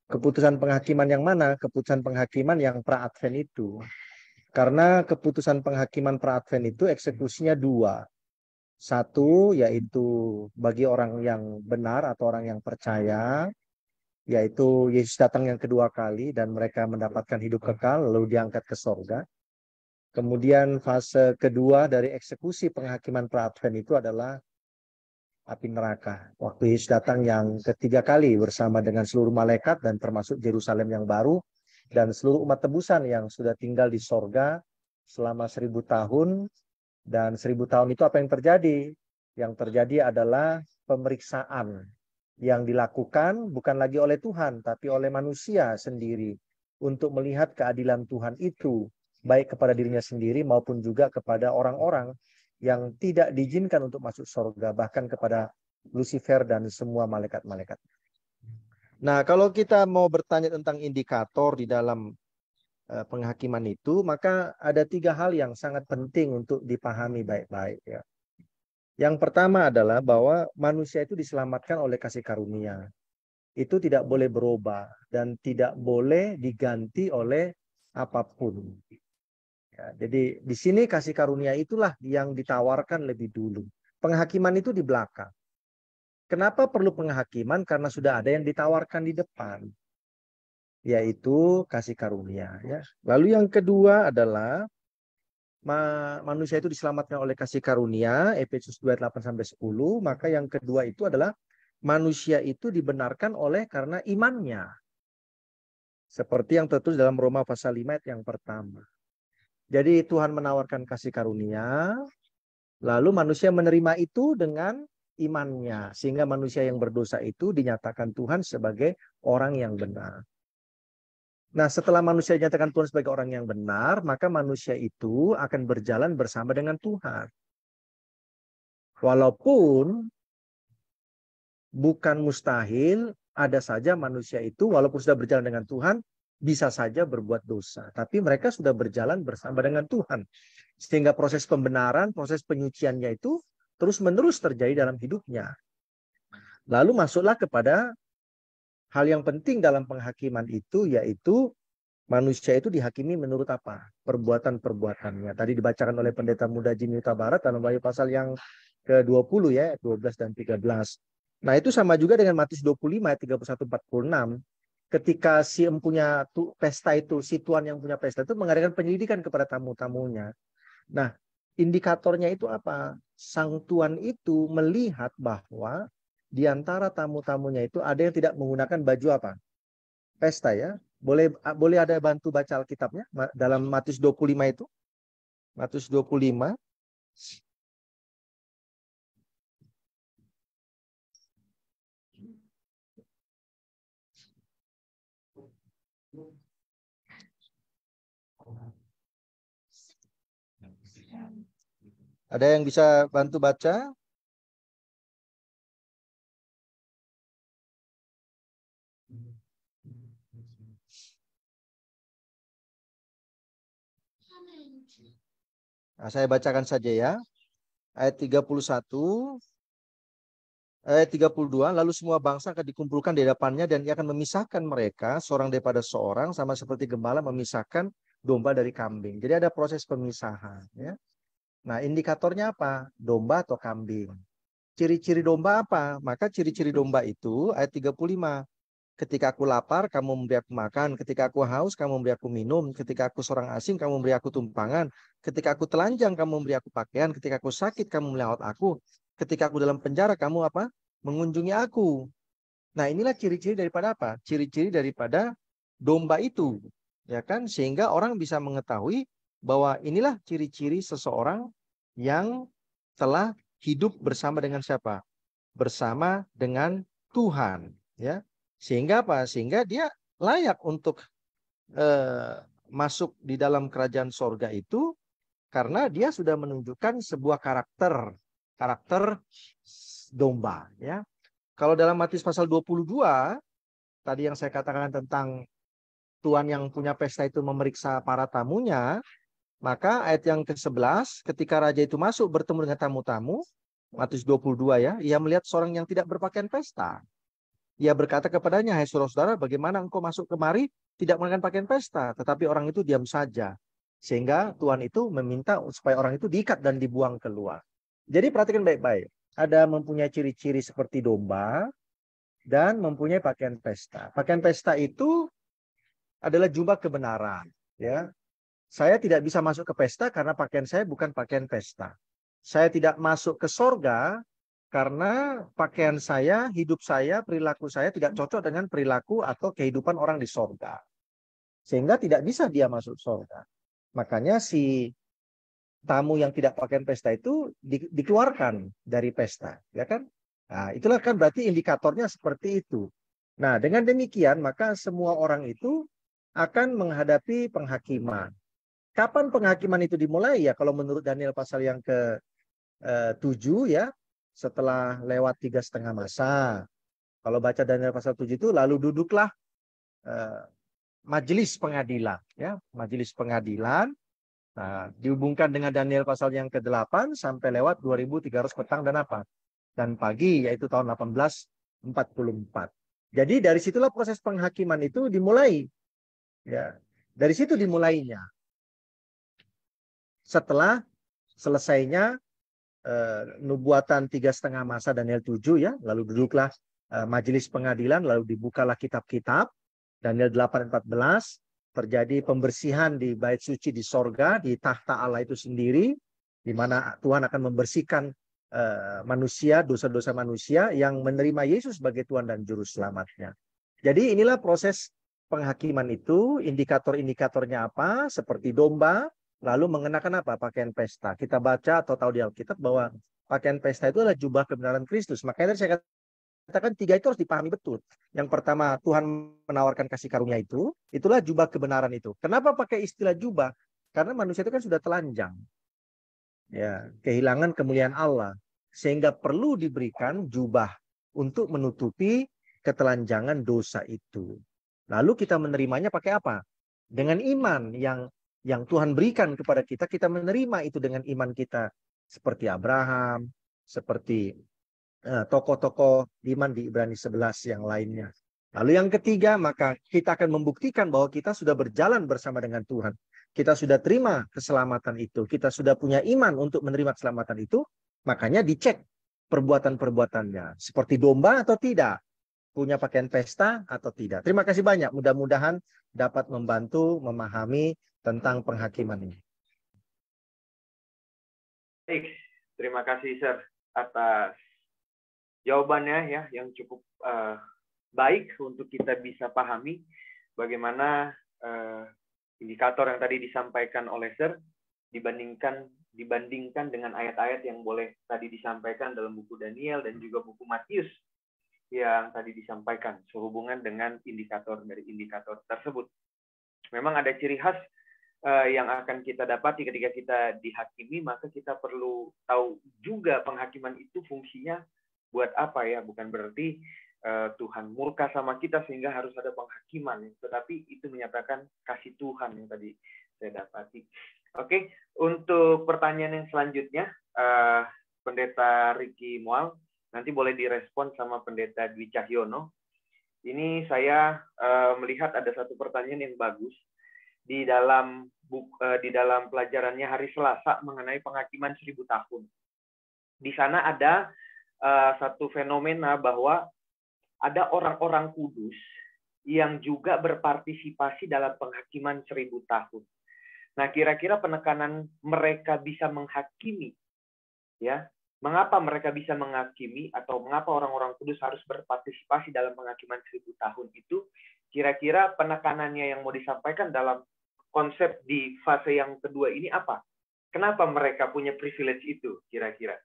Keputusan penghakiman yang mana? Keputusan penghakiman yang pra-advent itu. Karena keputusan penghakiman pra-advent itu eksekusinya dua. Satu, yaitu bagi orang yang benar atau orang yang percaya, yaitu Yesus datang yang kedua kali dan mereka mendapatkan hidup kekal lalu diangkat ke sorga. Kemudian fase kedua dari eksekusi penghakiman pra-advent itu adalah api neraka. Waktu Yesus datang yang ketiga kali bersama dengan seluruh malaikat dan termasuk Yerusalem yang baru dan seluruh umat tebusan yang sudah tinggal di sorga selama seribu tahun. Dan seribu tahun itu apa yang terjadi? Yang terjadi adalah pemeriksaan yang dilakukan bukan lagi oleh Tuhan, tapi oleh manusia sendiri untuk melihat keadilan Tuhan itu, baik kepada dirinya sendiri maupun juga kepada orang-orang yang tidak diizinkan untuk masuk surga bahkan kepada Lucifer dan semua malaikat-malaikat. Nah, kalau kita mau bertanya tentang indikator di dalam eh, penghakiman itu, maka ada tiga hal yang sangat penting untuk dipahami baik-baik ya. Yang pertama adalah bahwa manusia itu diselamatkan oleh kasih karunia. Itu tidak boleh berubah dan tidak boleh diganti oleh apapun. Ya, jadi di sini kasih karunia itulah yang ditawarkan lebih dulu. Penghakiman itu di belakang. Kenapa perlu penghakiman? Karena sudah ada yang ditawarkan di depan, yaitu kasih karunia. Ya. Lalu yang kedua adalah manusia itu diselamatkan oleh kasih karunia, Efesus 28 10, maka yang kedua itu adalah manusia itu dibenarkan oleh karena imannya. Seperti yang tertulis dalam Roma pasal 5 yang pertama. Jadi Tuhan menawarkan kasih karunia, lalu manusia menerima itu dengan imannya sehingga manusia yang berdosa itu dinyatakan Tuhan sebagai orang yang benar. Nah, setelah manusia dinyatakan Tuhan sebagai orang yang benar, maka manusia itu akan berjalan bersama dengan Tuhan. Walaupun bukan mustahil ada saja manusia itu walaupun sudah berjalan dengan Tuhan bisa saja berbuat dosa, tapi mereka sudah berjalan bersama dengan Tuhan. Sehingga proses pembenaran, proses penyuciannya itu terus-menerus terjadi dalam hidupnya. Lalu masuklah kepada hal yang penting dalam penghakiman itu yaitu manusia itu dihakimi menurut apa? Perbuatan-perbuatannya. Tadi dibacakan oleh pendeta muda Jinuta Barat dalam Wahyu pasal yang ke-20 ya, 12 dan 13. Nah, itu sama juga dengan Matius 25 ayat 31 46 ketika si empunya tu, pesta itu, si tuan yang punya pesta itu mengadakan penyelidikan kepada tamu-tamunya. Nah, indikatornya itu apa? Sang tuan itu melihat bahwa di antara tamu-tamunya itu ada yang tidak menggunakan baju apa? Pesta ya. Boleh boleh ada bantu baca Alkitabnya dalam Matius 25 itu? Matius 25 Ada yang bisa bantu baca? Nah, saya bacakan saja ya. Ayat 31 ayat 32 lalu semua bangsa akan dikumpulkan di hadapannya dan ia akan memisahkan mereka seorang daripada seorang sama seperti gembala memisahkan domba dari kambing. Jadi ada proses pemisahan ya. Nah, indikatornya apa? Domba atau kambing. Ciri-ciri domba apa? Maka ciri-ciri domba itu ayat 35. Ketika aku lapar, kamu memberi aku makan. Ketika aku haus, kamu memberi aku minum. Ketika aku seorang asing, kamu memberi aku tumpangan. Ketika aku telanjang, kamu memberi aku pakaian. Ketika aku sakit, kamu melawat aku. Ketika aku dalam penjara, kamu apa? Mengunjungi aku. Nah, inilah ciri-ciri daripada apa? Ciri-ciri daripada domba itu. Ya kan? Sehingga orang bisa mengetahui bahwa inilah ciri-ciri seseorang yang telah hidup bersama dengan siapa? Bersama dengan Tuhan, ya. Sehingga apa? Sehingga dia layak untuk eh, masuk di dalam kerajaan sorga itu karena dia sudah menunjukkan sebuah karakter karakter domba ya kalau dalam Matius pasal 22 tadi yang saya katakan tentang Tuhan yang punya pesta itu memeriksa para tamunya maka ayat yang ke-11, ketika raja itu masuk bertemu dengan tamu-tamu, Matius 22 ya, ia melihat seorang yang tidak berpakaian pesta. Ia berkata kepadanya, hai saudara-saudara, bagaimana engkau masuk kemari tidak mengenakan pakaian pesta, tetapi orang itu diam saja. Sehingga Tuhan itu meminta supaya orang itu diikat dan dibuang keluar. Jadi perhatikan baik-baik. Ada mempunyai ciri-ciri seperti domba dan mempunyai pakaian pesta. Pakaian pesta itu adalah jubah kebenaran. Ya, saya tidak bisa masuk ke pesta karena pakaian saya bukan pakaian pesta. Saya tidak masuk ke sorga karena pakaian saya, hidup saya, perilaku saya tidak cocok dengan perilaku atau kehidupan orang di sorga. Sehingga tidak bisa dia masuk sorga. Makanya si tamu yang tidak pakaian pesta itu di, dikeluarkan dari pesta, ya kan? Nah, itulah kan berarti indikatornya seperti itu. Nah, dengan demikian maka semua orang itu akan menghadapi penghakiman. Kapan penghakiman itu dimulai ya? Kalau menurut Daniel pasal yang ke eh, tujuh ya, setelah lewat tiga setengah masa. Kalau baca Daniel pasal 7 itu lalu duduklah eh, majelis pengadilan ya, majelis pengadilan. Nah, dihubungkan dengan Daniel pasal yang ke-8 sampai lewat 2300 petang dan apa? Dan pagi yaitu tahun 1844. Jadi dari situlah proses penghakiman itu dimulai. Ya, dari situ dimulainya setelah selesainya eh, nubuatan tiga setengah masa Daniel 7 ya, lalu duduklah eh, majelis pengadilan, lalu dibukalah kitab-kitab Daniel 8:14 terjadi pembersihan di bait suci di sorga di tahta Allah itu sendiri, di mana Tuhan akan membersihkan eh, manusia dosa-dosa manusia yang menerima Yesus sebagai Tuhan dan Juru Selamatnya. Jadi inilah proses penghakiman itu indikator-indikatornya apa? Seperti domba lalu mengenakan apa? Pakaian pesta. Kita baca atau tahu di Alkitab bahwa pakaian pesta itu adalah jubah kebenaran Kristus. Makanya tadi saya katakan tiga itu harus dipahami betul. Yang pertama, Tuhan menawarkan kasih karunia itu, itulah jubah kebenaran itu. Kenapa pakai istilah jubah? Karena manusia itu kan sudah telanjang. Ya, kehilangan kemuliaan Allah sehingga perlu diberikan jubah untuk menutupi ketelanjangan dosa itu. Lalu kita menerimanya pakai apa? Dengan iman yang yang Tuhan berikan kepada kita, kita menerima itu dengan iman kita. Seperti Abraham, seperti eh, tokoh-tokoh iman di Ibrani 11 yang lainnya. Lalu yang ketiga, maka kita akan membuktikan bahwa kita sudah berjalan bersama dengan Tuhan. Kita sudah terima keselamatan itu. Kita sudah punya iman untuk menerima keselamatan itu. Makanya dicek perbuatan-perbuatannya. Seperti domba atau tidak. Punya pakaian pesta atau tidak. Terima kasih banyak. Mudah-mudahan dapat membantu memahami tentang penghakiman ini. Baik, terima kasih Sir atas jawabannya ya yang cukup uh, baik untuk kita bisa pahami bagaimana uh, indikator yang tadi disampaikan oleh Sir dibandingkan dibandingkan dengan ayat-ayat yang boleh tadi disampaikan dalam buku Daniel dan juga buku Matius yang tadi disampaikan sehubungan dengan indikator dari indikator tersebut. Memang ada ciri khas uh, yang akan kita dapati ketika kita dihakimi, maka kita perlu tahu juga penghakiman itu fungsinya buat apa ya, bukan berarti uh, Tuhan murka sama kita sehingga harus ada penghakiman, tetapi itu menyatakan kasih Tuhan yang tadi saya dapati. Oke, okay. untuk pertanyaan yang selanjutnya, uh, Pendeta Riki Mual, nanti boleh direspon sama Pendeta Dwi Cahyono. Ini saya uh, melihat ada satu pertanyaan yang bagus di dalam buk, uh, di dalam pelajarannya hari Selasa mengenai penghakiman seribu tahun. Di sana ada uh, satu fenomena bahwa ada orang-orang kudus yang juga berpartisipasi dalam penghakiman seribu tahun. Nah, kira-kira penekanan mereka bisa menghakimi, ya, mengapa mereka bisa menghakimi atau mengapa orang-orang kudus harus berpartisipasi dalam penghakiman seribu tahun itu, kira-kira penekanannya yang mau disampaikan dalam konsep di fase yang kedua ini apa? Kenapa mereka punya privilege itu kira-kira?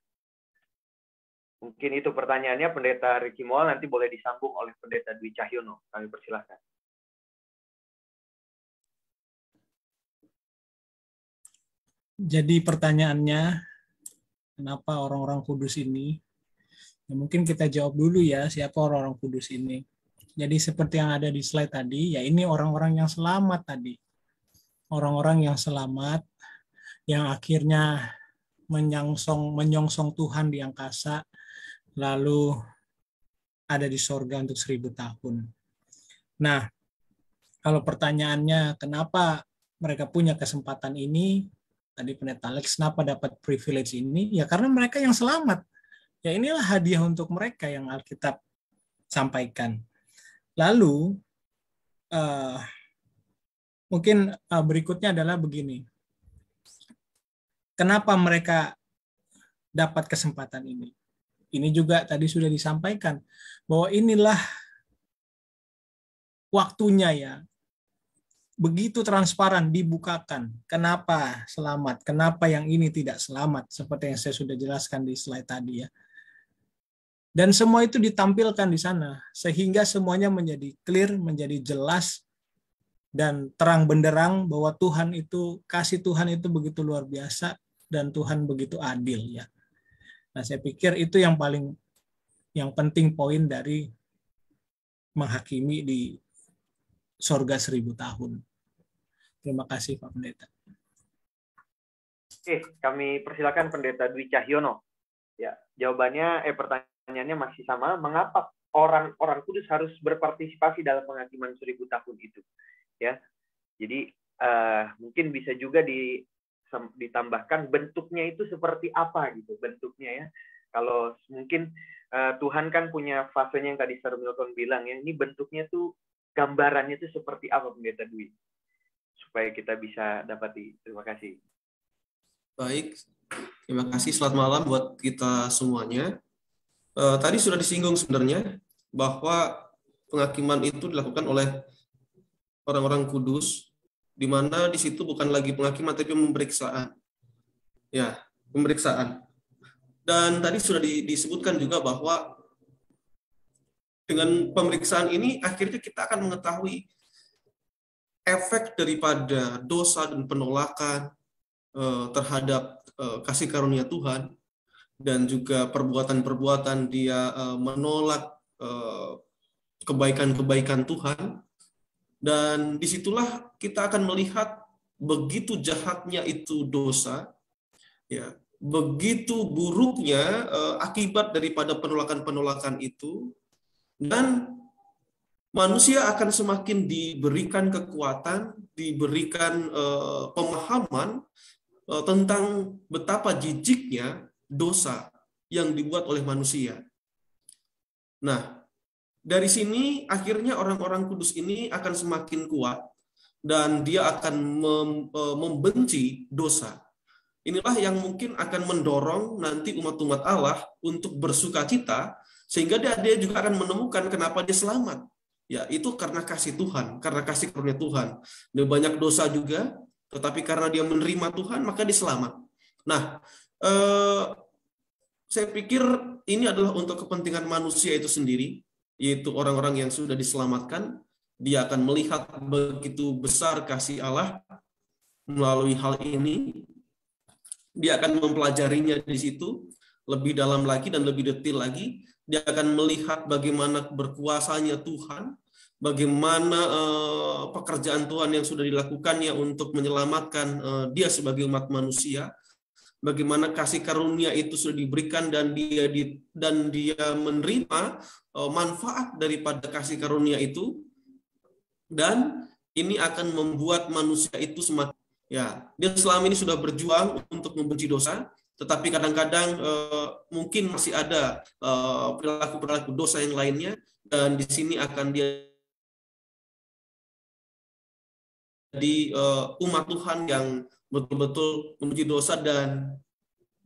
Mungkin itu pertanyaannya Pendeta Ricky Moal nanti boleh disambung oleh Pendeta Dwi Cahyono. Kami persilahkan. Jadi pertanyaannya, kenapa orang-orang kudus ini? Ya, mungkin kita jawab dulu ya, siapa orang-orang kudus ini? Jadi seperti yang ada di slide tadi, ya ini orang-orang yang selamat tadi orang-orang yang selamat yang akhirnya menyongsong menyongsong Tuhan di angkasa lalu ada di sorga untuk seribu tahun. Nah, kalau pertanyaannya kenapa mereka punya kesempatan ini, tadi pendeta Alex kenapa dapat privilege ini? Ya karena mereka yang selamat. Ya inilah hadiah untuk mereka yang Alkitab sampaikan. Lalu uh, mungkin uh, berikutnya adalah begini. Kenapa mereka dapat kesempatan ini? Ini juga tadi sudah disampaikan bahwa inilah waktunya ya. Begitu transparan dibukakan. Kenapa selamat? Kenapa yang ini tidak selamat? Seperti yang saya sudah jelaskan di slide tadi ya. Dan semua itu ditampilkan di sana sehingga semuanya menjadi clear, menjadi jelas dan terang benderang bahwa Tuhan itu kasih Tuhan itu begitu luar biasa dan Tuhan begitu adil ya. Nah, saya pikir itu yang paling yang penting poin dari menghakimi di sorga seribu tahun. Terima kasih Pak Pendeta. Oke, kami persilakan Pendeta Dwi Cahyono. Ya, jawabannya eh pertanyaannya masih sama. Mengapa orang-orang kudus harus berpartisipasi dalam penghakiman seribu tahun itu? ya. Jadi uh, mungkin bisa juga di, ditambahkan bentuknya itu seperti apa gitu bentuknya ya. Kalau mungkin uh, Tuhan kan punya fasenya yang tadi Sir Milton bilang ya, ini bentuknya tuh gambarannya tuh seperti apa pendeta Dwi supaya kita bisa dapati. Terima kasih. Baik, terima kasih. Selamat malam buat kita semuanya. Uh, tadi sudah disinggung sebenarnya bahwa penghakiman itu dilakukan oleh orang-orang kudus, di mana di situ bukan lagi penghakiman tapi pemeriksaan. Ya, pemeriksaan. Dan tadi sudah disebutkan juga bahwa dengan pemeriksaan ini akhirnya kita akan mengetahui efek daripada dosa dan penolakan eh, terhadap eh, kasih karunia Tuhan dan juga perbuatan-perbuatan dia eh, menolak kebaikan-kebaikan Tuhan dan disitulah kita akan melihat begitu jahatnya itu dosa, ya begitu buruknya eh, akibat daripada penolakan-penolakan itu, dan manusia akan semakin diberikan kekuatan, diberikan eh, pemahaman eh, tentang betapa jijiknya dosa yang dibuat oleh manusia. Nah, dari sini akhirnya orang-orang kudus ini akan semakin kuat dan dia akan e, membenci dosa. Inilah yang mungkin akan mendorong nanti umat-umat Allah untuk bersuka cita sehingga dia, dia juga akan menemukan kenapa dia selamat. Ya, itu karena kasih Tuhan, karena kasih karunia Tuhan. Dia banyak dosa juga, tetapi karena dia menerima Tuhan maka dia selamat. Nah, eh, saya pikir ini adalah untuk kepentingan manusia itu sendiri yaitu orang-orang yang sudah diselamatkan, dia akan melihat begitu besar kasih Allah melalui hal ini. Dia akan mempelajarinya di situ lebih dalam lagi dan lebih detil lagi. Dia akan melihat bagaimana berkuasanya Tuhan, bagaimana eh, pekerjaan Tuhan yang sudah dilakukannya untuk menyelamatkan eh, dia sebagai umat manusia bagaimana kasih karunia itu sudah diberikan dan dia di, dan dia menerima eh, manfaat daripada kasih karunia itu dan ini akan membuat manusia itu semakin ya dia selama ini sudah berjuang untuk membenci dosa tetapi kadang-kadang eh, mungkin masih ada eh, perilaku-perilaku eh, dosa yang lainnya dan di sini akan dia menjadi uh, eh, umat Tuhan yang betul-betul menuju dosa dan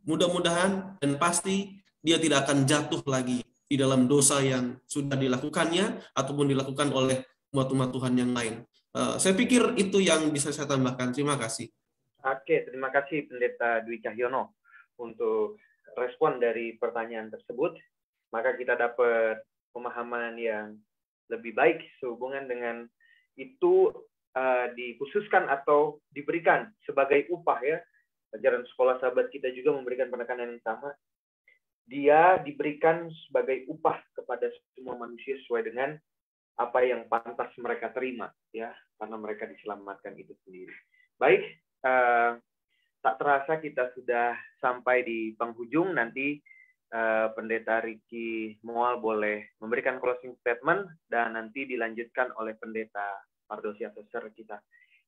mudah-mudahan dan pasti dia tidak akan jatuh lagi di dalam dosa yang sudah dilakukannya ataupun dilakukan oleh umat-umat Tuhan yang lain. Uh, saya pikir itu yang bisa saya tambahkan. Terima kasih. Oke, terima kasih Pendeta Dwi Cahyono untuk respon dari pertanyaan tersebut. Maka kita dapat pemahaman yang lebih baik sehubungan dengan itu uh, dikhususkan atau diberikan sebagai upah ya. Ajaran sekolah sahabat kita juga memberikan penekanan yang sama. Dia diberikan sebagai upah kepada semua manusia sesuai dengan apa yang pantas mereka terima ya karena mereka diselamatkan itu sendiri. Baik, uh, tak terasa kita sudah sampai di penghujung nanti uh, pendeta Riki Moal boleh memberikan closing statement dan nanti dilanjutkan oleh pendeta Pardosi atau Sir kita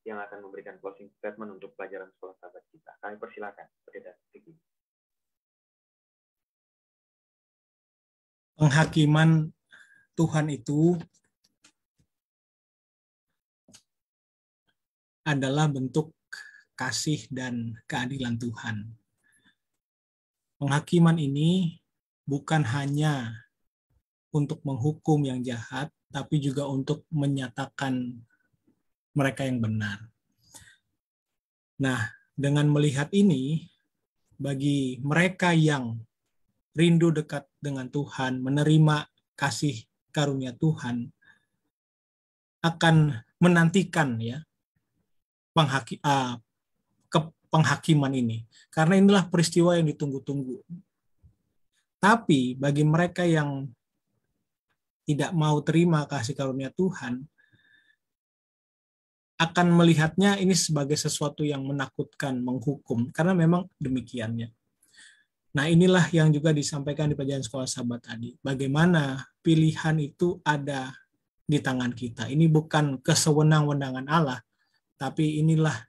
yang akan memberikan closing statement untuk pelajaran sekolah sahabat kita. Kami persilakan, Pendeta Tiki. Penghakiman Tuhan itu adalah bentuk kasih dan keadilan Tuhan. Penghakiman ini bukan hanya untuk menghukum yang jahat, tapi juga untuk menyatakan mereka yang benar. Nah, dengan melihat ini, bagi mereka yang rindu dekat dengan Tuhan, menerima kasih karunia Tuhan, akan menantikan ya penghaki, uh, ke penghakiman ini. Karena inilah peristiwa yang ditunggu-tunggu. Tapi bagi mereka yang tidak mau terima kasih karunia Tuhan, akan melihatnya ini sebagai sesuatu yang menakutkan, menghukum, karena memang demikiannya. Nah, inilah yang juga disampaikan di pelajaran sekolah sahabat tadi. Bagaimana pilihan itu ada di tangan kita. Ini bukan kesewenang-wenangan Allah, tapi inilah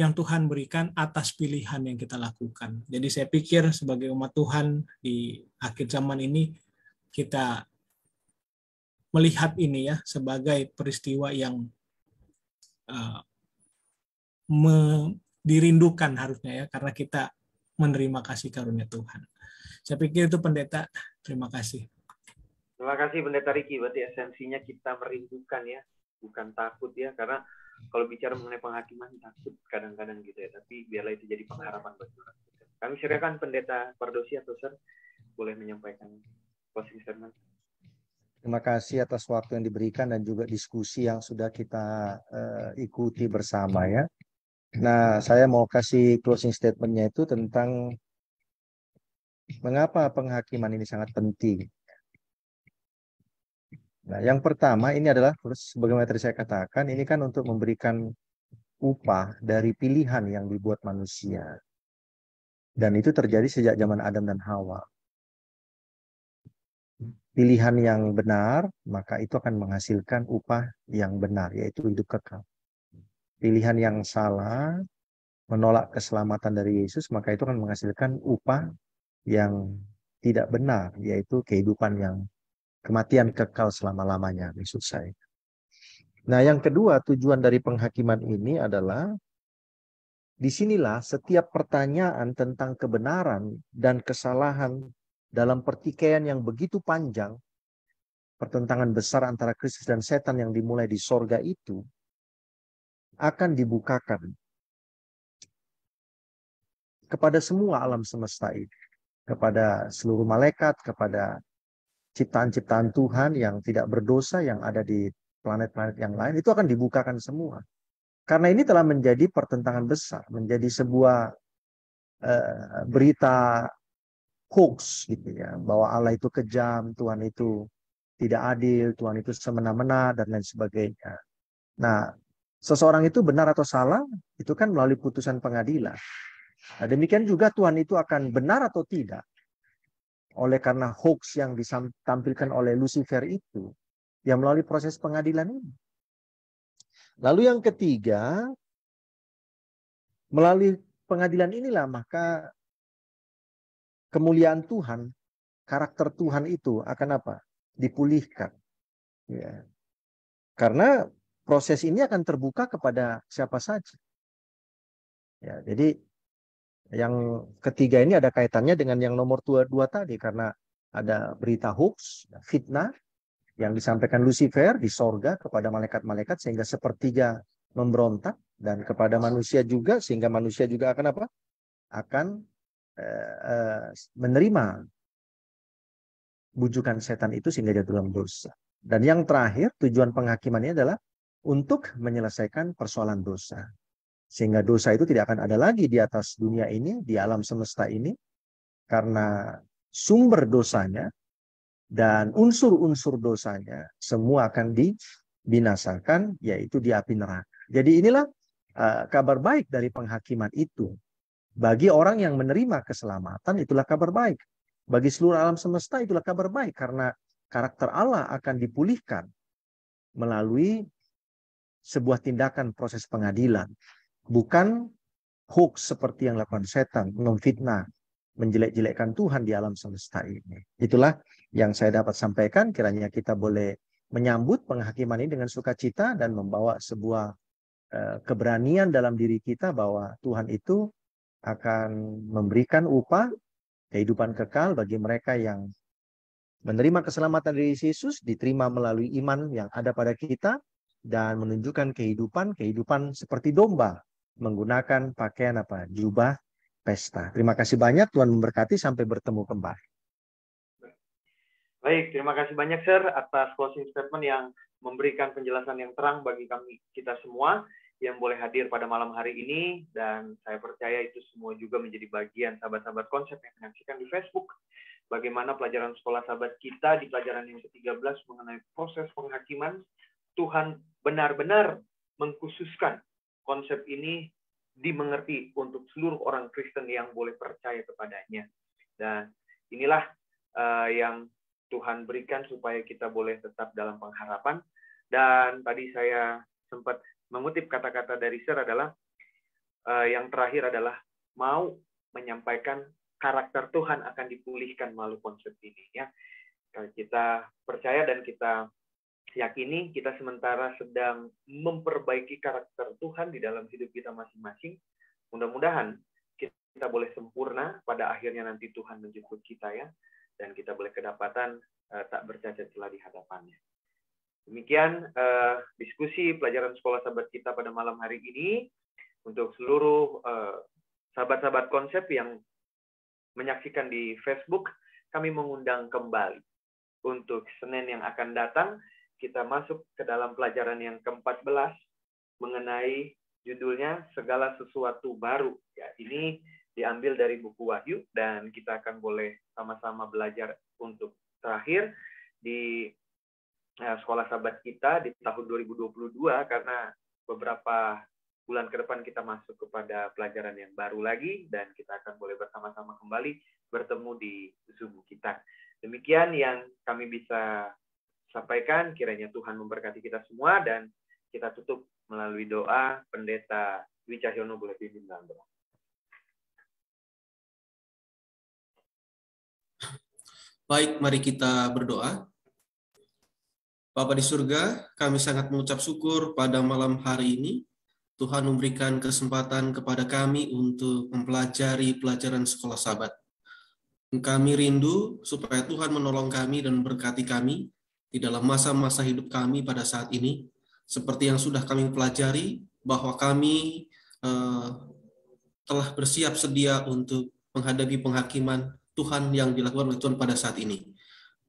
yang Tuhan berikan atas pilihan yang kita lakukan. Jadi saya pikir sebagai umat Tuhan di akhir zaman ini kita melihat ini ya sebagai peristiwa yang Eh, dirindukan harusnya ya karena kita menerima kasih karunia Tuhan. Saya pikir itu pendeta. Terima kasih. Terima kasih pendeta Riki. Berarti esensinya kita merindukan ya, bukan takut ya karena kalau bicara mengenai penghakiman takut kadang-kadang gitu ya, tapi biarlah itu jadi pengharapan bagi orang. Kami silakan pendeta Pardosi atau Sir boleh menyampaikan posisi statement. Terima kasih atas waktu yang diberikan dan juga diskusi yang sudah kita uh, ikuti bersama ya. Nah, saya mau kasih closing statementnya itu tentang mengapa penghakiman ini sangat penting. Nah, yang pertama ini adalah sebagaimana tadi saya katakan, ini kan untuk memberikan upah dari pilihan yang dibuat manusia. Dan itu terjadi sejak zaman Adam dan Hawa pilihan yang benar, maka itu akan menghasilkan upah yang benar, yaitu hidup kekal. Pilihan yang salah, menolak keselamatan dari Yesus, maka itu akan menghasilkan upah yang tidak benar, yaitu kehidupan yang kematian kekal selama-lamanya, maksud saya. Nah, yang kedua, tujuan dari penghakiman ini adalah disinilah setiap pertanyaan tentang kebenaran dan kesalahan dalam pertikaian yang begitu panjang, pertentangan besar antara Kristus dan setan yang dimulai di sorga itu akan dibukakan kepada semua alam semesta ini, kepada seluruh malaikat, kepada ciptaan-ciptaan Tuhan yang tidak berdosa yang ada di planet-planet yang lain itu akan dibukakan semua. Karena ini telah menjadi pertentangan besar, menjadi sebuah eh, berita hoax gitu ya bahwa Allah itu kejam Tuhan itu tidak adil Tuhan itu semena-mena dan lain sebagainya nah seseorang itu benar atau salah itu kan melalui putusan pengadilan nah, demikian juga Tuhan itu akan benar atau tidak oleh karena hoax yang ditampilkan oleh Lucifer itu yang melalui proses pengadilan ini lalu yang ketiga melalui pengadilan inilah maka kemuliaan Tuhan, karakter Tuhan itu akan apa? Dipulihkan. Ya. Karena proses ini akan terbuka kepada siapa saja. Ya, jadi yang ketiga ini ada kaitannya dengan yang nomor dua, dua tadi karena ada berita hoax, fitnah yang disampaikan Lucifer di sorga kepada malaikat-malaikat sehingga sepertiga memberontak dan kepada manusia juga sehingga manusia juga akan apa? akan Eh, eh, menerima bujukan setan itu sehingga jatuh dalam dosa. Dan yang terakhir, tujuan penghakimannya adalah untuk menyelesaikan persoalan dosa. Sehingga dosa itu tidak akan ada lagi di atas dunia ini, di alam semesta ini, karena sumber dosanya dan unsur-unsur dosanya semua akan dibinasakan, yaitu di api neraka. Jadi inilah eh, kabar baik dari penghakiman itu. Bagi orang yang menerima keselamatan itulah kabar baik. Bagi seluruh alam semesta itulah kabar baik karena karakter Allah akan dipulihkan melalui sebuah tindakan proses pengadilan, bukan hoax seperti yang lakukan setan, memfitnah, menjelek-jelekkan Tuhan di alam semesta ini. Itulah yang saya dapat sampaikan, kiranya kita boleh menyambut penghakiman ini dengan sukacita dan membawa sebuah eh, keberanian dalam diri kita bahwa Tuhan itu akan memberikan upah kehidupan kekal bagi mereka yang menerima keselamatan dari Yesus, diterima melalui iman yang ada pada kita, dan menunjukkan kehidupan, kehidupan seperti domba, menggunakan pakaian apa? Jubah pesta. Terima kasih banyak, Tuhan memberkati, sampai bertemu kembali. Baik, terima kasih banyak, Sir, atas closing statement yang memberikan penjelasan yang terang bagi kami kita semua yang boleh hadir pada malam hari ini dan saya percaya itu semua juga menjadi bagian sahabat-sahabat konsep yang menyaksikan di Facebook. Bagaimana pelajaran sekolah sahabat kita di pelajaran yang ke-13 mengenai proses penghakiman, Tuhan benar-benar mengkhususkan konsep ini dimengerti untuk seluruh orang Kristen yang boleh percaya kepadanya. Dan inilah uh, yang Tuhan berikan supaya kita boleh tetap dalam pengharapan. Dan tadi saya sempat mengutip kata-kata dari Sir adalah uh, yang terakhir adalah mau menyampaikan karakter Tuhan akan dipulihkan melalui konsep ini ya. Kita percaya dan kita yakini kita sementara sedang memperbaiki karakter Tuhan di dalam hidup kita masing-masing. Mudah-mudahan kita boleh sempurna pada akhirnya nanti Tuhan menjemput kita ya dan kita boleh kedapatan uh, tak bercacat celah di hadapannya. Demikian uh, diskusi pelajaran sekolah sahabat kita pada malam hari ini untuk seluruh eh, sahabat-sahabat uh, konsep yang menyaksikan di Facebook, kami mengundang kembali untuk Senin yang akan datang kita masuk ke dalam pelajaran yang ke-14 mengenai judulnya segala sesuatu baru. Ya, ini diambil dari buku Wahyu dan kita akan boleh sama-sama belajar untuk terakhir di Nah, sekolah sahabat kita di tahun 2022 karena beberapa bulan ke depan kita masuk kepada pelajaran yang baru lagi dan kita akan boleh bersama-sama kembali bertemu di Zoom kita. Demikian yang kami bisa sampaikan, kiranya Tuhan memberkati kita semua dan kita tutup melalui doa Pendeta Wicahyono boleh Buletin dalam doa. Baik, mari kita berdoa. Bapa di surga, kami sangat mengucap syukur pada malam hari ini. Tuhan memberikan kesempatan kepada kami untuk mempelajari pelajaran sekolah sabat. Kami rindu supaya Tuhan menolong kami dan berkati kami di dalam masa-masa hidup kami pada saat ini. Seperti yang sudah kami pelajari, bahwa kami eh, telah bersiap sedia untuk menghadapi penghakiman Tuhan yang dilakukan oleh Tuhan pada saat ini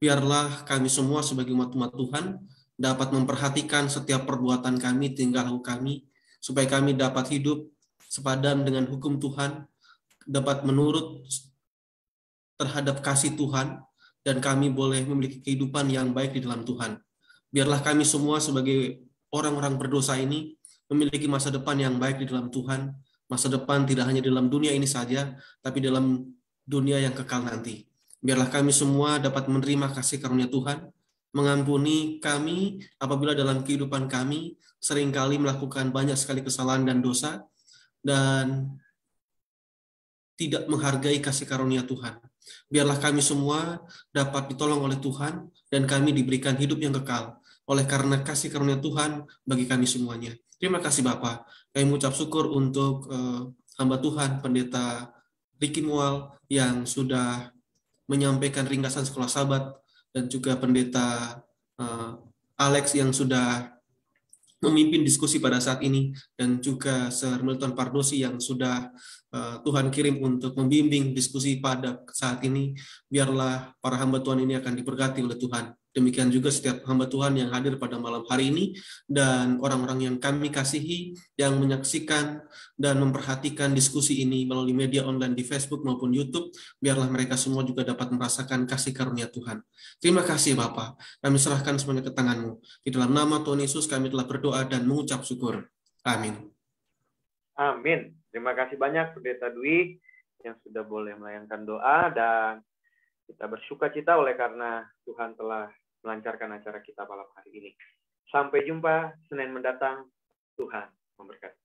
biarlah kami semua sebagai umat-umat Tuhan dapat memperhatikan setiap perbuatan kami, tingkah laku kami, supaya kami dapat hidup sepadan dengan hukum Tuhan, dapat menurut terhadap kasih Tuhan, dan kami boleh memiliki kehidupan yang baik di dalam Tuhan. Biarlah kami semua sebagai orang-orang berdosa ini memiliki masa depan yang baik di dalam Tuhan, masa depan tidak hanya dalam dunia ini saja, tapi dalam dunia yang kekal nanti. Biarlah kami semua dapat menerima kasih karunia Tuhan, mengampuni kami apabila dalam kehidupan kami seringkali melakukan banyak sekali kesalahan dan dosa, dan tidak menghargai kasih karunia Tuhan. Biarlah kami semua dapat ditolong oleh Tuhan dan kami diberikan hidup yang kekal oleh karena kasih karunia Tuhan bagi kami semuanya. Terima kasih Bapak. Kami mengucap syukur untuk uh, hamba Tuhan Pendeta Riki Mual yang sudah menyampaikan ringkasan sekolah sahabat dan juga pendeta eh, Alex yang sudah memimpin diskusi pada saat ini dan juga Sir Milton Pardosi yang sudah eh, Tuhan kirim untuk membimbing diskusi pada saat ini biarlah para hamba Tuhan ini akan diberkati oleh Tuhan Demikian juga setiap hamba Tuhan yang hadir pada malam hari ini dan orang-orang yang kami kasihi yang menyaksikan dan memperhatikan diskusi ini melalui media online di Facebook maupun YouTube, biarlah mereka semua juga dapat merasakan kasih karunia Tuhan. Terima kasih Bapak, kami serahkan semuanya ke tanganmu. Di dalam nama Tuhan Yesus kami telah berdoa dan mengucap syukur. Amin. Amin. Terima kasih banyak Pendeta Dwi yang sudah boleh melayangkan doa dan kita bersuka cita oleh karena Tuhan telah melancarkan acara kita malam hari ini. Sampai jumpa Senin mendatang. Tuhan memberkati.